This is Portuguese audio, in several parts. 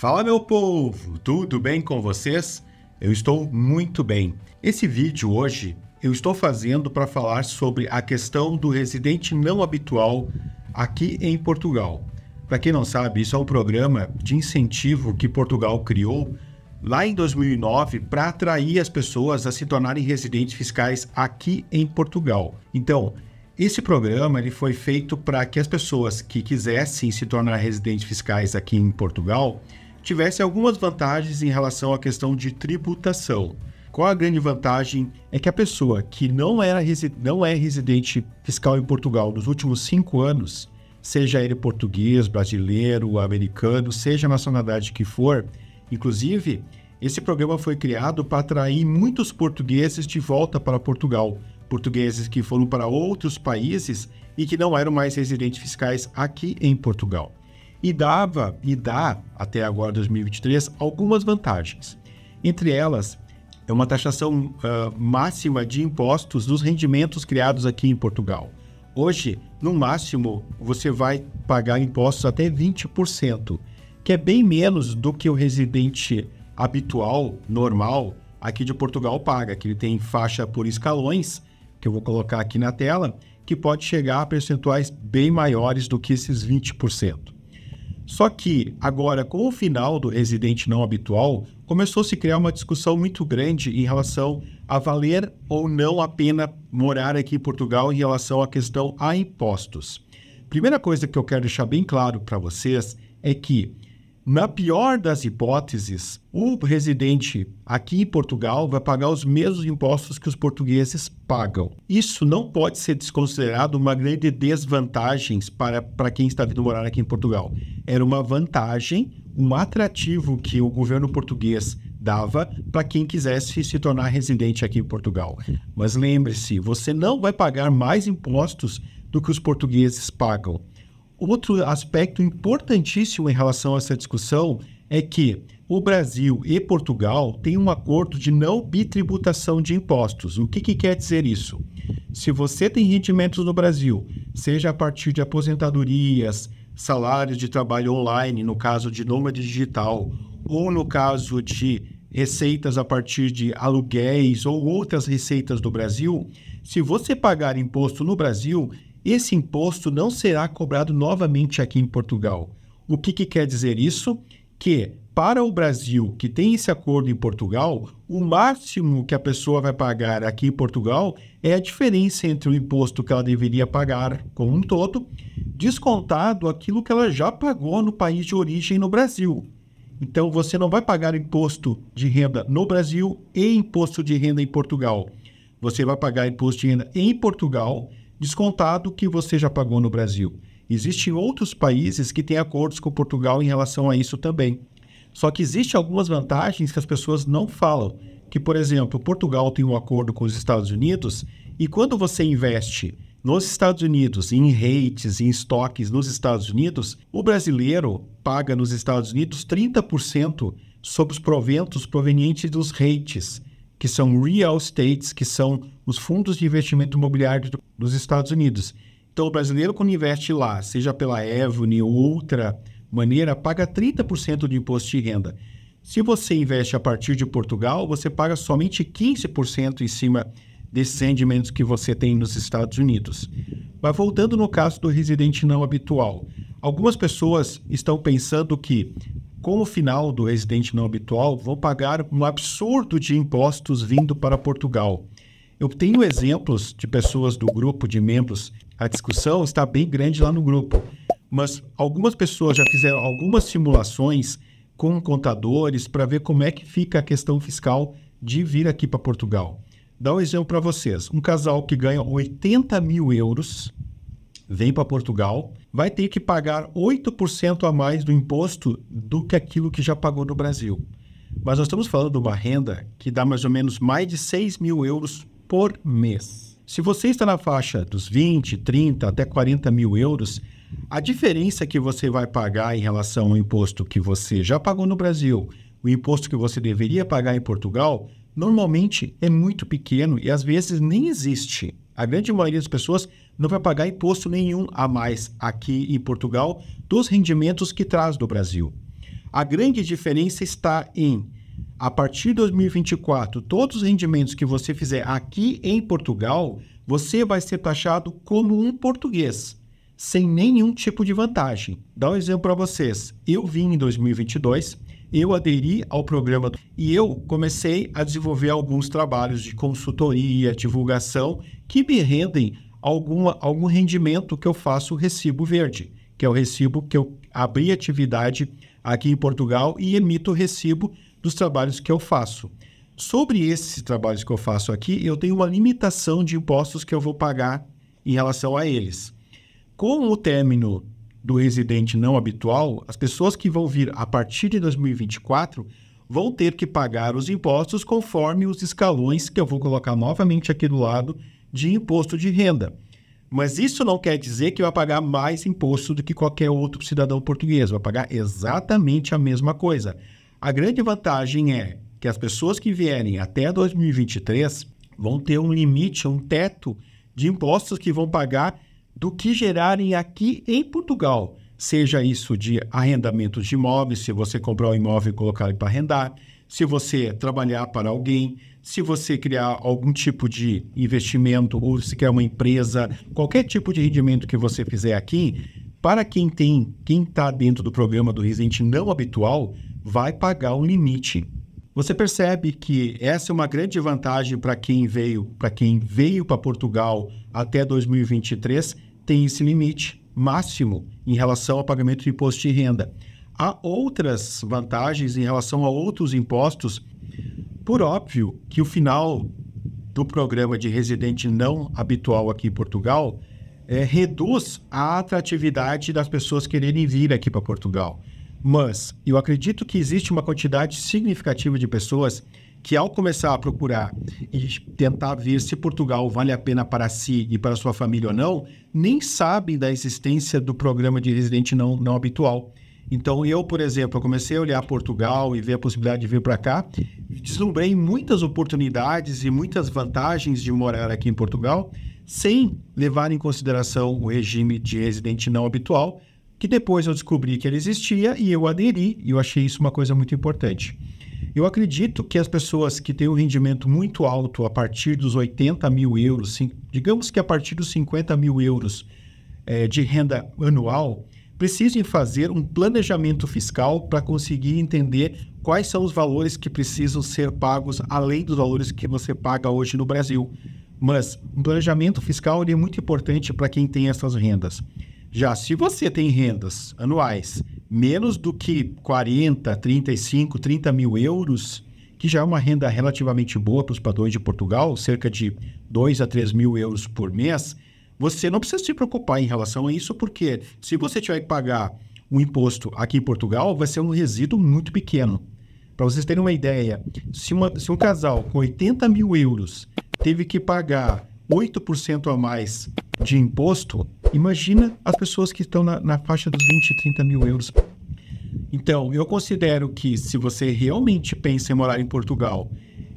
Fala meu povo, tudo bem com vocês? Eu estou muito bem. Esse vídeo hoje eu estou fazendo para falar sobre a questão do residente não habitual aqui em Portugal. Para quem não sabe, isso é um programa de incentivo que Portugal criou lá em 2009 para atrair as pessoas a se tornarem residentes fiscais aqui em Portugal. Então, esse programa ele foi feito para que as pessoas que quisessem se tornar residentes fiscais aqui em Portugal tivesse algumas vantagens em relação à questão de tributação. Qual a grande vantagem é que a pessoa que não, era, não é residente fiscal em Portugal nos últimos cinco anos, seja ele português, brasileiro, americano, seja a nacionalidade que for, inclusive, esse programa foi criado para atrair muitos portugueses de volta para Portugal, portugueses que foram para outros países e que não eram mais residentes fiscais aqui em Portugal e dava e dá até agora 2023 algumas vantagens. Entre elas é uma taxação uh, máxima de impostos dos rendimentos criados aqui em Portugal. Hoje, no máximo, você vai pagar impostos até 20%, que é bem menos do que o residente habitual, normal, aqui de Portugal paga, que ele tem faixa por escalões, que eu vou colocar aqui na tela, que pode chegar a percentuais bem maiores do que esses 20%. Só que, agora, com o final do residente não habitual, começou a se criar uma discussão muito grande em relação a valer ou não a pena morar aqui em Portugal em relação à questão a impostos. Primeira coisa que eu quero deixar bem claro para vocês é que na pior das hipóteses, o residente aqui em Portugal vai pagar os mesmos impostos que os portugueses pagam. Isso não pode ser desconsiderado uma grande desvantagem para, para quem está vindo morar aqui em Portugal. Era uma vantagem, um atrativo que o governo português dava para quem quisesse se tornar residente aqui em Portugal. Mas lembre-se, você não vai pagar mais impostos do que os portugueses pagam. Outro aspecto importantíssimo em relação a essa discussão é que o Brasil e Portugal têm um acordo de não bitributação de impostos. O que, que quer dizer isso? Se você tem rendimentos no Brasil, seja a partir de aposentadorias, salários de trabalho online, no caso de nômade digital, ou no caso de receitas a partir de aluguéis ou outras receitas do Brasil, se você pagar imposto no Brasil, esse imposto não será cobrado novamente aqui em Portugal. O que, que quer dizer isso? Que para o Brasil, que tem esse acordo em Portugal, o máximo que a pessoa vai pagar aqui em Portugal é a diferença entre o imposto que ela deveria pagar como um todo, descontado aquilo que ela já pagou no país de origem no Brasil. Então você não vai pagar imposto de renda no Brasil e imposto de renda em Portugal. Você vai pagar imposto de renda em Portugal descontado que você já pagou no Brasil. Existem outros países que têm acordos com Portugal em relação a isso também. Só que existem algumas vantagens que as pessoas não falam. Que, por exemplo, Portugal tem um acordo com os Estados Unidos e quando você investe nos Estados Unidos, em rates, em estoques nos Estados Unidos, o brasileiro paga nos Estados Unidos 30% sobre os proventos provenientes dos rates, que são real estates, que são os fundos de investimento imobiliário dos Estados Unidos. Então, o brasileiro, quando investe lá, seja pela Evone ou outra maneira, paga 30% de imposto de renda. Se você investe a partir de Portugal, você paga somente 15% em cima desses rendimentos que você tem nos Estados Unidos. Mas voltando no caso do residente não habitual, algumas pessoas estão pensando que, com o final do residente não habitual, vão pagar um absurdo de impostos vindo para Portugal. Eu tenho exemplos de pessoas do grupo, de membros. A discussão está bem grande lá no grupo. Mas algumas pessoas já fizeram algumas simulações com contadores para ver como é que fica a questão fiscal de vir aqui para Portugal. Dá um exemplo para vocês. Um casal que ganha 80 mil euros vem para Portugal, vai ter que pagar 8% a mais do imposto do que aquilo que já pagou no Brasil. Mas nós estamos falando de uma renda que dá mais ou menos mais de 6 mil euros por mês. Se você está na faixa dos 20, 30 até 40 mil euros, a diferença que você vai pagar em relação ao imposto que você já pagou no Brasil, o imposto que você deveria pagar em Portugal, normalmente é muito pequeno e às vezes nem existe. A grande maioria das pessoas não vai pagar imposto nenhum a mais aqui em Portugal dos rendimentos que traz do Brasil. A grande diferença está em a partir de 2024, todos os rendimentos que você fizer aqui em Portugal, você vai ser taxado como um português, sem nenhum tipo de vantagem. Dá um exemplo para vocês. Eu vim em 2022, eu aderi ao programa e eu comecei a desenvolver alguns trabalhos de consultoria, divulgação, que me rendem alguma, algum rendimento que eu faço o recibo verde, que é o recibo que eu abri atividade aqui em Portugal e emito o recibo dos trabalhos que eu faço. Sobre esses trabalhos que eu faço aqui, eu tenho uma limitação de impostos que eu vou pagar em relação a eles. Com o término do residente não habitual, as pessoas que vão vir a partir de 2024 vão ter que pagar os impostos conforme os escalões que eu vou colocar novamente aqui do lado de imposto de renda. Mas isso não quer dizer que vai pagar mais imposto do que qualquer outro cidadão português, vai pagar exatamente a mesma coisa. A grande vantagem é que as pessoas que vierem até 2023 vão ter um limite, um teto de impostos que vão pagar do que gerarem aqui em Portugal. Seja isso de arrendamento de imóveis, se você comprar um imóvel e colocar ele para arrendar, se você trabalhar para alguém, se você criar algum tipo de investimento ou se quer uma empresa, qualquer tipo de rendimento que você fizer aqui, para quem tem, quem está dentro do programa do residente não habitual, vai pagar um limite. Você percebe que essa é uma grande vantagem para quem veio, para quem veio para Portugal até 2023, tem esse limite máximo em relação ao pagamento de imposto de renda. Há outras vantagens em relação a outros impostos. Por óbvio que o final do programa de residente não habitual aqui em Portugal é, reduz a atratividade das pessoas quererem vir aqui para Portugal. Mas eu acredito que existe uma quantidade significativa de pessoas que, ao começar a procurar e tentar ver se Portugal vale a pena para si e para sua família ou não, nem sabem da existência do programa de residente não, não habitual. Então, eu, por exemplo, eu comecei a olhar Portugal e ver a possibilidade de vir para cá, deslumbrei muitas oportunidades e muitas vantagens de morar aqui em Portugal, sem levar em consideração o regime de residente não habitual, que depois eu descobri que ele existia e eu aderi, e eu achei isso uma coisa muito importante. Eu acredito que as pessoas que têm um rendimento muito alto a partir dos 80 mil euros, digamos que a partir dos 50 mil euros é, de renda anual, precisem fazer um planejamento fiscal para conseguir entender quais são os valores que precisam ser pagos além dos valores que você paga hoje no Brasil. Mas um planejamento fiscal é muito importante para quem tem essas rendas. Já se você tem rendas anuais menos do que 40, 35, 30 mil euros, que já é uma renda relativamente boa para os padrões de Portugal, cerca de 2 a 3 mil euros por mês, você não precisa se preocupar em relação a isso, porque se você tiver que pagar um imposto aqui em Portugal, vai ser um resíduo muito pequeno. Para vocês terem uma ideia, se, uma, se um casal com 80 mil euros teve que pagar 8% a mais de imposto, Imagina as pessoas que estão na, na faixa dos 20, 30 mil euros. Então, eu considero que se você realmente pensa em morar em Portugal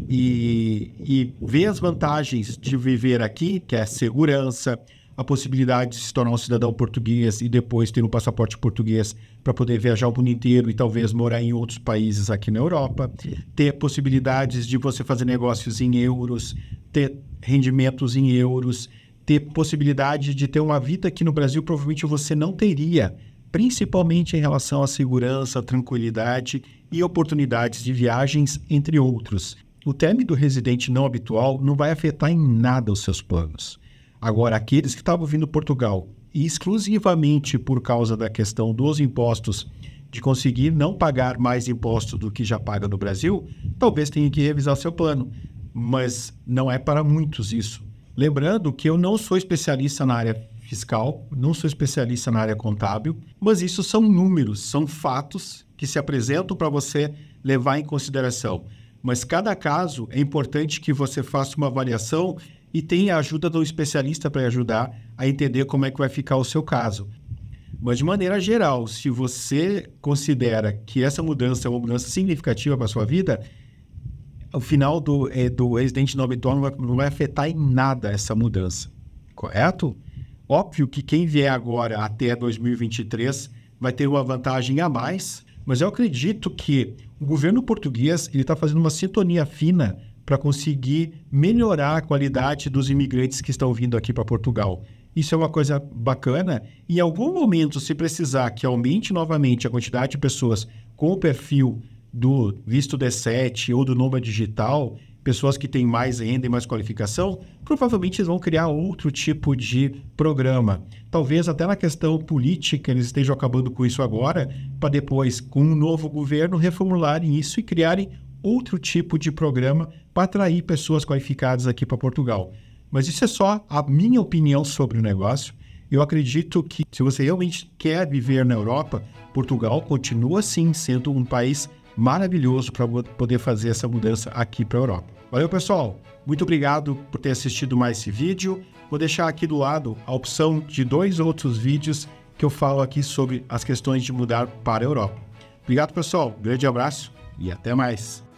e, e ver as vantagens de viver aqui, que é a segurança, a possibilidade de se tornar um cidadão português e depois ter um passaporte português para poder viajar o mundo inteiro e talvez morar em outros países aqui na Europa, ter possibilidades de você fazer negócios em euros, ter rendimentos em euros, ter possibilidade de ter uma vida que no Brasil provavelmente você não teria, principalmente em relação à segurança, tranquilidade e oportunidades de viagens, entre outros. O termo do residente não habitual não vai afetar em nada os seus planos. Agora, aqueles que estavam vindo Portugal e exclusivamente por causa da questão dos impostos, de conseguir não pagar mais impostos do que já paga no Brasil, talvez tenha que revisar seu plano. Mas não é para muitos isso. Lembrando que eu não sou especialista na área fiscal, não sou especialista na área contábil, mas isso são números, são fatos que se apresentam para você levar em consideração. Mas cada caso é importante que você faça uma avaliação e tenha a ajuda do especialista para ajudar a entender como é que vai ficar o seu caso. Mas de maneira geral, se você considera que essa mudança é uma mudança significativa para a sua vida, o final do, é, do Resident 9 Dawn não vai afetar em nada essa mudança, correto? Óbvio que quem vier agora até 2023 vai ter uma vantagem a mais, mas eu acredito que o governo português ele está fazendo uma sintonia fina para conseguir melhorar a qualidade dos imigrantes que estão vindo aqui para Portugal. Isso é uma coisa bacana. E em algum momento, se precisar que aumente novamente a quantidade de pessoas com o perfil do visto D7 ou do Noma Digital, pessoas que têm mais renda e mais qualificação, provavelmente eles vão criar outro tipo de programa. Talvez até na questão política eles estejam acabando com isso agora, para depois, com um novo governo, reformularem isso e criarem outro tipo de programa para atrair pessoas qualificadas aqui para Portugal. Mas isso é só a minha opinião sobre o negócio. Eu acredito que se você realmente quer viver na Europa, Portugal continua sim sendo um país maravilhoso para poder fazer essa mudança aqui para a Europa. Valeu, pessoal! Muito obrigado por ter assistido mais esse vídeo. Vou deixar aqui do lado a opção de dois outros vídeos que eu falo aqui sobre as questões de mudar para a Europa. Obrigado, pessoal. Grande abraço e até mais.